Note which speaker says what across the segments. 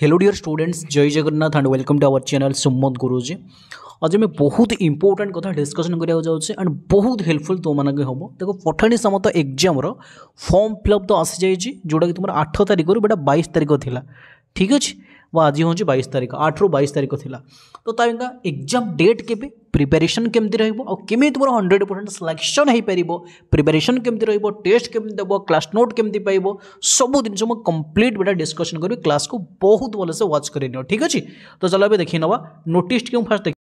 Speaker 1: hello dear students जय Jagannath and welcome to our channel Sumanta Guruji आज आम बहुत इंपोर्टाट कथ डिस्कसन करा जाऊे एंड बहुत हेल्पफुल तुम मानक हम देखो पठाणी समत एक्जाम फर्म फिलअप तो आसी जाइए जोटा कि तुम आठ तारिख रू बेटा बैस तारिख थी ठीक अच्छे वो आज हूँ बैस तारीख आठ रु बैस तारीख थी तो एक्जाम डेट के प्रिपेरेसन केमती रमि तुम हंड्रेड परसेंट सिलेक्शन हो पार प्रिपेरेसन केमती रेस्ट केमी दे क्लास नोट केमती पाइब सब जिन कम्प्लीट बेटा डिस्कसन करी क्लास को बहुत भलेसे वाच कर ठीक अच्छे तो चलो अभी देखने नोट क्यों फास्ट देख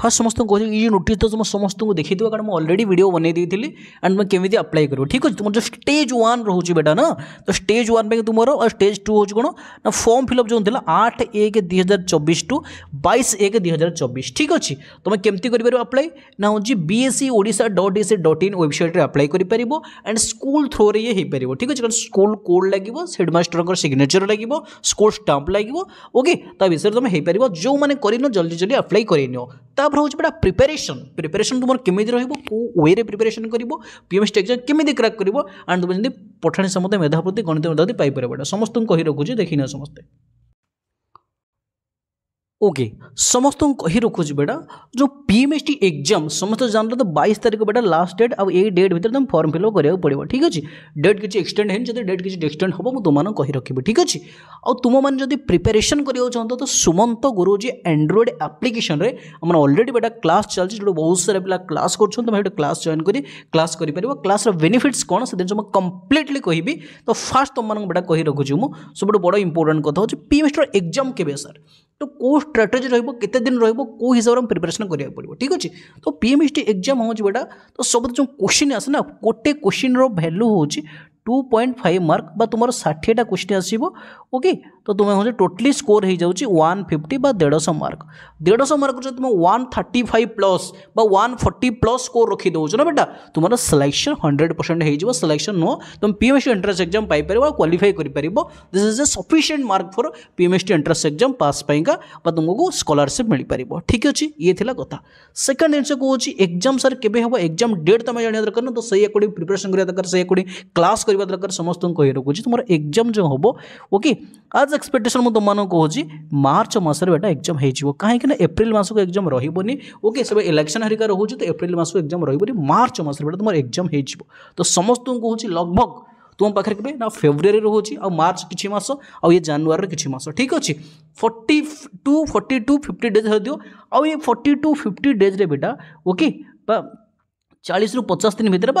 Speaker 1: फास्ट समस्त कह नोट तो मुझे समस्त को देखे कारण मुझे अलरेडी बन बनई एंड मैं कमी अप्लाई कर ठीक अच्छे तुम जो स्टेज वन रोचे बेटा ना तो स्टेज वन पर तुम स्टेज टू हूँ कौन ना फर्म फिलअप जो थी आठ एक दुई हजार टू बैस एक दुहजार चौबीस ठीक अच्छे तुम्हें कमी कर अप्लाई ना हूँ बी सी ओडा dot S dot in website apply कर एंड स्कूल थ्रो ये पार ठीक अच्छे कारण स्कूल कोड लगे हेडमास्टर सिग्नेचर लगे स्कूल स्टाम्प लगे ओके विषय तुम हो पार जो मैंने कर जल्दी जल्दी अप्लाई कर ତା'ପରେ ହେଉଛି ବେଟା ପ୍ରିପାରେସନ୍ ପ୍ରିପାରେସନ୍ ତୁମର କେମିତି ରହିବ କେଉଁ ୱେରେ ପ୍ରିପାରେସନ୍ କରିବ ପି ଏମ୍ ଏକ୍ଜାମ୍ କେମିତି କ୍ରାକ୍ କରିବ ଆଣ୍ଡ ତୁମେ ଯେମିତି ପଠାଣି ସମସ୍ତେ ମେଧାବୃତ୍ତି ଗଣିତ ମେଧାବୃତ୍ତି ପାଇପାରିବ ଏଇଟା ସମସ୍ତଙ୍କୁ କହି ରଖୁଛି ଦେଖିନିଅ ସମସ୍ତେ ओके समस्त कही रखुच बेटा जो P M S T exam समस्त जान लो तो बैस तारीख बेटा लास्ट डेट आउ ये डेट भितर तुम फर्म फिलअप कराया पड़ा ठीक अच्छे डेट किसी एक्सटेड है जब डेट किसी एक्सटेड हम तुम्हें कही रखी ठीक अच्छे आउ तुम मैंने जब प्रिपेरेसन कराया चाहते तो सुमंत गुरुजी एंड्रोइड आप्लिकेसन में अलरेडी बेटा क्लास चलती जो बहुत सारा पे क्लास कर क्लास जॉन कर क्लास कर पार क्लास बेनिफिट्स कौन से जिन कम्प्लीटली कहि तो फास्ट तुम बेटा कही रखुच्छी मुझे सब बड़ इंपोर्टां कथ हो पीएमएस टी एक्जाम के सर तो कोर्स ଷ୍ଟ୍ରାଟେଜି ରହିବ କେତେ ଦିନ ରହିବ କେଉଁ ହିସାବରେ ଆମେ ପ୍ରିପାରେସନ୍ କରିବାକୁ ପଡ଼ିବ ଠିକ୍ ଅଛି ତ P M S T exam ହେଉଛି ଯେଉଁଟା ତ ସବୁ ଯେଉଁ କୋଶ୍ଚିନ୍ ଆସେ ନା ଗୋଟେ କୋଶ୍ଚିନ୍ର ଭ୍ୟାଲ୍ୟୁ ହେଉଛି टू पॉइंट फाइव मार्क तुम षाठीटा क्वेश्चन आसो ओके तो तुम हम टोटली स्कोर हो जाए वन फिफ्टी देढ़श मार्क देढ़श मार्क तुम one thirty five plus one forty plus score रखी दौ ना बेटा तुम सिलेक्शन हंड्रेड परसेंट हो सिलेक्शन नुह तुम PMS entrance exam paper qualify करपर this is a sufficient mark for P M S PMS entrance exam pass का तुमको स्कलारसीप मिल पार ठीक अच्छे ये कथ सेकेंड जिनस कहूँ एक्जाम सर के एक्जाम डेट तुम जाना दरकार ना तो सही एक प्रिपेरेसन कर दरकार से एक क्लास कर करवा दरकार समस्त कही रखुच्छे तुम एक्जाम जो हम ओके आज एक्सपेक्टेसन मुझान कहूँ मार्च मसा एक्जाम हो कहीं एप्रिल मस को एक्जाम रही ओके सब इलेक्शन हरिका रोच तो एप्रिल मस को एक्जाम रही मार्च मसा तुम एक्जाम हो तो समस्त कहूँ लगभग तुम पाखे के फेब्रुआरी रोचे आ मार्च किसी मस आ जानुरी किसी मस ठीक अच्छे forty two forty two fifty days हो दिव फर्टी टू फिफ्टी डेज्रे बेटा ओके चालीसु पचास दिन भितर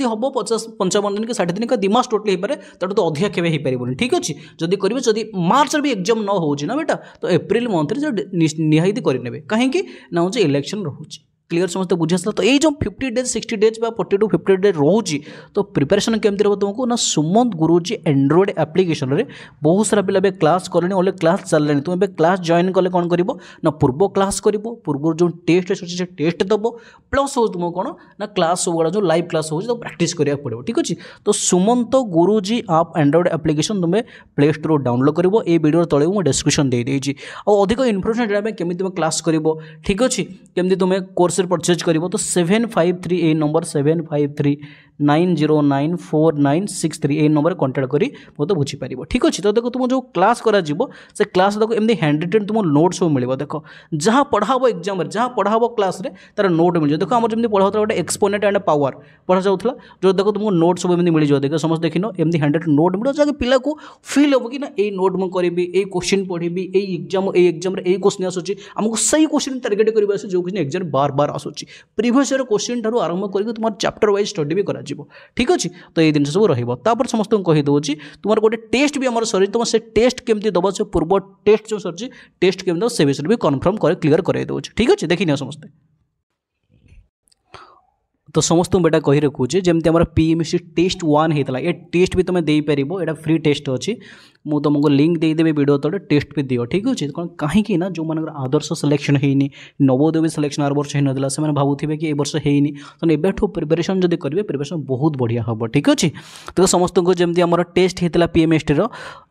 Speaker 1: जी हम पचास पंचावन दिन कि षाठी दिन का दिमास टोटल हो पाए तो अधिक के ठीक अच्छे जदि करेंगे जब मार्च भी एक्जाम न हो बेटा तो एप्रिल मंथ में जो निहत करेंगे कहीं ना हो इलेक्शन रोचे ক্লিয়ার সমস্ত বুঝি আসলা তো এই যে ফিফটি ডেজ সিক্সটি ডেজ বা ফোর্টি টু ফিফটি ডেজ রয়েছে তো প্রিপারেসন কেমি রব তুমি না সুমন্ত গুরুজি আন্ড্রয়েড আপ্লিকেসনরে বহু সারা পিলা এবার ক্লাস কলে অলে ক্লাস চালে তুমি এবার ক্লাস জয়েন কলে কম করব না পূর্ব ক্লাস করব পূর্ব যে টেস্ট আসুচি সে টেস্ট দেব প্লস হচ্ছে তুমি কোণ না ক্লাস সবুগুলো যে লাইভ ক্লাস হচ্ছে তাকে প্র্যাকটিস করা পড়ব ঠিক আছে তো Sumanta Guruji app android application তুমি প্লে স্টোর ডাউনলোড করব এই ভিডিওর তলে মু ডেসক্রিপশন দিয়ে দিয়েছি আধিক ইনফরমেশন জাঁয়া কেমি তুমি ক্লাস করব ঠিক আছে কেমি তুমি কোর্স परचेज कर तो सेवेन फाइव थ्री ए number seven five three nine zero nine four nine six three এই নম্বরে কন্টাক্ট କରି ବହୁତ ବୁଝିପାରିବ ଠିକ୍ ଅଛି ତ ଦେଖ ତୁମ ଯେଉଁ କ୍ଲାସ୍ କରାଯିବ ସେ କ୍ଲାସ୍ ଦେଖ ଏମିତି ହ୍ୟାଣ୍ଡ ରିଟେନ୍ ତୁମ ନୋଟ୍ ସବୁ ମିଳିବ ଦେଖ ଯାହା ପଢ଼ା ହେବ ଏକ୍ଜାମ୍ରେ ଯାହା ପଢ଼ା ହେବ କ୍ଲାସ୍ରେ ତା'ର ନୋଟ୍ ମିଳିଯିବ ଦେଖ ଆମର ଯେମିତି ପଢ଼ା ହେଉଥିଲା ଗୋଟେ ଏକ୍ସପୋନେଟ୍ ଆଣ୍ଡ ପାୱାର ପଢ଼ାଯାଉଥିଲା ଯେଉଁ ଦେଖ ତୁମକୁ ନୋଟ୍ ସବୁ ଏମିତି ମିଳିଯିବ ଦେଖ ସମସ୍ତେ ଦେଖିନ ଏମିତି ହ୍ୟାଣ୍ଡ ରିଟେନ୍ ନୋଟ୍ ମିଳିବ ଯାହାକି ପିଲାକୁ ଫିଲ୍ ହେବ କି ନା ଏଇ ନୋଟ୍ ମୁଁ କରିବି ଏଇ କୋଶ୍ଚିନ୍ ପଢ଼ିବି ଏଇ ଏକ୍ଜାମ୍ ଏଇ ଏକ୍ଜାମ୍ରେ ଏଇ କୋଶ୍ଚିନ୍ ଆସୁଛି ଆମକୁ ସେଇ କୋଶ୍ଚିନ୍ ଟାର୍ଗେଟ୍ କରିବା ଆସୁଛି ଯେଉଁ କିଛି ଏକ୍ଜାମ୍ ବାର ବାର ଆସୁଛି ପ୍ରିଭିୟସ୍ ଇୟର୍ କୋଶ୍ଚିନ୍ ଠାରୁ ଆରମ୍ଭ କରିକି ତୁମର ଚାପ୍ଟର ୱାଇଜ୍ ଷ୍ଟଡି ବି କରାଯିବ জিব ঠিক আছে তো এই দিন সব রইবো তারপর সমস্ত কই দুচি তোমার গটে টেস্ট বি আমার শরীর তোমসে টেস্ট কেমতে দবছো পূর্ব টেস্ট যে সরজি টেস্ট কেমতে সেবি সরবি কনফার্ম করে ক্লিয়ার করে দুচি ঠিক আছে দেখিনি সমস্ত ତ ସମସ୍ତଙ୍କୁ ଏଇଟା କହି ରଖୁଛି ଯେମିତି ଆମର P M C test one ହେଇଥିଲା ଏ ଟେଷ୍ଟ ବି ତୁମେ ଦେଇପାରିବ ଏଇଟା ଫ୍ରି ଟେଷ୍ଟ ଅଛି ମୁଁ ତୁମକୁ ଲିଙ୍କ୍ ଦେଇଦେବି ଭିଡ଼ିଓ ତଳେ ଟେଷ୍ଟ ବି ଦିଅ ଠିକ୍ ଅଛି କ'ଣ କାହିଁକି ନା ଯେଉଁମାନଙ୍କର ଆଦର୍ଶ ସିଲେକ୍ସନ୍ ହେଇନି ନବୋଦୟ ବି ସିଲେକ୍ସନ୍ ଆର ବର୍ଷ ହେଇନଥିଲା ସେମାନେ ଭାବୁଥିବେ କି ଏ ବର୍ଷ ହେଇନି ତ ଏବେଠୁ ପ୍ରିପାରେସନ୍ ଯଦି କରିବେ ପ୍ରିପାରେସନ୍ ବହୁତ ବଢ଼ିଆ ହେବ ଠିକ୍ ଅଛି ତ ସମସ୍ତଙ୍କୁ ଯେମିତି ଆମର ଟେଷ୍ଟ ହେଇଥିଲା ପି ଏମ୍ ଏସ୍ ଟିର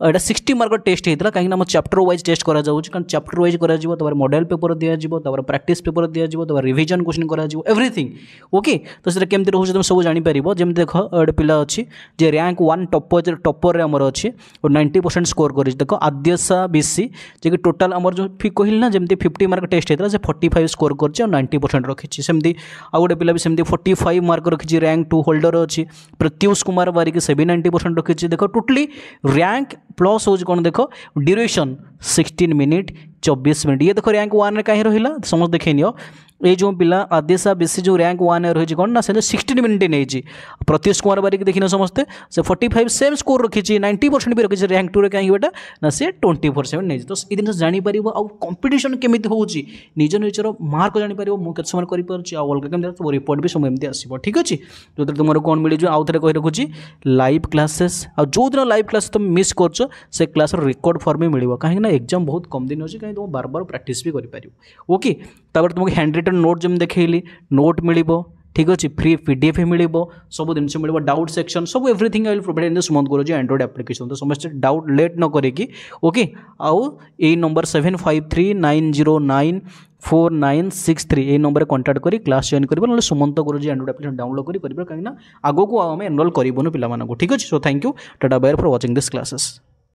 Speaker 1: ଏଇଟା ସିକ୍ସଟି ମାର୍କର ଟେଷ୍ଟ ହେଇଥିଲା କାହିଁକିନା ଆମ ଚାପ୍ଟର ୱାଇଜ୍ ଟେଷ୍ଟ କରାଯାଉଛି କାରଣ ଚାପ୍ଟର ୱାଇଜ୍ କରାଯିବ ତାପରେ ମଡ଼େଲ୍ ପେପର୍ ଦିଆଯିବ ତାପରେ ପ୍ରାକ୍ଟିସ୍ ପେପର୍ ଦିଆଯିବ ତାପରେ ରିଭିଜନ୍ କୋଶ୍ଚିନ୍ କରାଯିବ ଏଭ୍ରିଥିଙ୍ଗ ଓକେ ତ ସେଟା କେମିତି ରହୁଛି ତୁମେ ସବୁ ଜାଣିପାରିବ ଯେମିତି ଦେଖ ଗୋଟେ ପିଲା ଅଛି ଯେ ରାଙ୍କ ୱାନ୍ ଟପର ଟପର୍ରେ ଆମର ଅଛି ଓ ନାଇଣ୍ଟି ପରସେଣ୍ଟ ସ୍କୋର କରିଛି ଦେଖ ଆଦ୍ୟସା ବିସି ଯିଏକି ଟୋଟାଲ୍ ଆମର ଯେଉଁ କହିଲି ନା ଯେମିତି ଫିଫ୍ଟି ମାର୍କ ଟେଷ୍ଟ ହେଇଥିଲା ସେ ଫର୍ଟି ଫାଇଭ୍ ସ୍କୋର କରିଛି ଆଉ ନାଇଣ୍ଟି ପରସେଣ୍ଟ ରଖିଛି ସେମିତି ଆଉ ଗୋଟେ ପିଲା ବି ସେମିତି ଫର୍ଟି ଫାଇଭ୍ ମାର୍କ ରଖିଛି ରାଙ୍କ ଟୁ ହୋଲ୍ଡର ଅଛି ପ୍ରତ୍ୟୁଷ କୁମାର ବାରିକି ସେ ବି ନାଇଣ୍ଟି ପରସେଣ୍ଟ ରଖିଛି ଦେଖ ଟୋଟାଲି ରାଙ୍କ ପ୍ଲସ୍ ହେଉଛି କ'ଣ ଦେଖ ଡ୍ୟୁରେସନ୍ ସିକ୍ସଟିନ୍ ମିନିଟ୍ ଚବିଶ ମିନିଟ୍ ଇଏ ଦେଖ ରାଙ୍କ ୱାନ୍ରେ কাহিঁ ରହିଲା ସମସ୍ତେ ଦେଖେଇ ନିଅ जो पिला आदिशा बेसी जो रैंक वन रही कौन ना से सिक्सटीन मिनट नहीं प्रत्युष कुमार बारिक देखने समस्ते से फोर्टी फाइव सेम स्कोर रखी नाइंटी परसेंट भी रखी रैंक टू कहीं बेटा ना से ट्वेंटी परसेंट नहीं तो ये जिन जापर आउ कंपिटन केमी होज निजर मार्क जापर मुझे समय कर अलग कम तुम रिपोर्ट भी समय एमती आसो ठीक अच्छे जो तुम कौन मिल जाए आउ थे कही रखुच्छी लाइव क्लासेस आ जो दिन लाइव क्लास तुम मिस कर से क्लास रेकर्ड फर्म मिल कहीं एक्जाम बहुत कम दिन अच्छे कहीं तुम बार बार प्राक्ट भी करके ତାପରେ ତୁମକୁ ହ୍ୟାଣ୍ଡ ରିଟର୍ନ ନୋଟ୍ ଯେମିତି ଦେଖାଇଲି ନୋଟ୍ ମିଳିବ ଠିକ୍ ଅଛି ଫ୍ରି ପି ଡି ଏଫ୍ ମିଳିବ ସବୁ ଜିନିଷ ମିଳିବ ଡାଉଟ୍ ସେକ୍ସନ୍ ସବୁ everything I will provide in the Sumanta Guruji android application ତ ସମସ୍ତେ ଡାଉଟ୍ ଲେଟ୍ ନ କରିକି ଓକେ ଆଉ ଏଇ number seven five three nine zero nine four nine six three এই নম্বরে কন্টাক্ট করে ক্লাস জয়েন করবে নহলে Sumanta Guruji android application download করে করবে কিনা আগুক আমি এনরোল করবুন পিলা ঠিক আছে so thank you tata bye for watching this classes